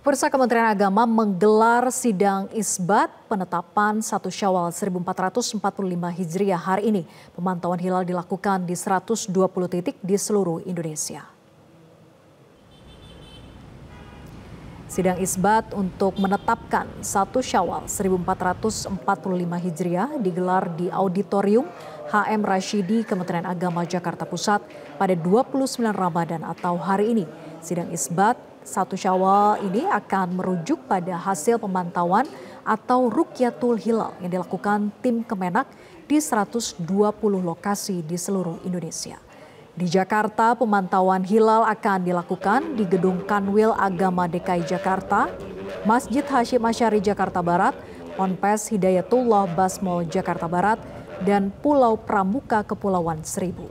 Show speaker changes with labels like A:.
A: Pemirsa Kementerian Agama menggelar sidang isbat penetapan 1 Syawal 1445 Hijriah hari ini. Pemantauan hilal dilakukan di 120 titik di seluruh Indonesia. Sidang isbat untuk menetapkan 1 Syawal 1445 Hijriah digelar di auditorium HM Rashidi Kementerian Agama Jakarta Pusat pada 29 Ramadan atau hari ini. Sidang isbat satu Syawal ini akan merujuk pada hasil pemantauan atau Rukyatul Hilal yang dilakukan tim Kemenak di 120 lokasi di seluruh Indonesia. Di Jakarta, pemantauan hilal akan dilakukan di Gedung Kanwil Agama DKI Jakarta, Masjid Hashim Asyari Jakarta Barat, Ponpes Hidayatullah Basmol Jakarta Barat, dan Pulau Pramuka Kepulauan Seribu.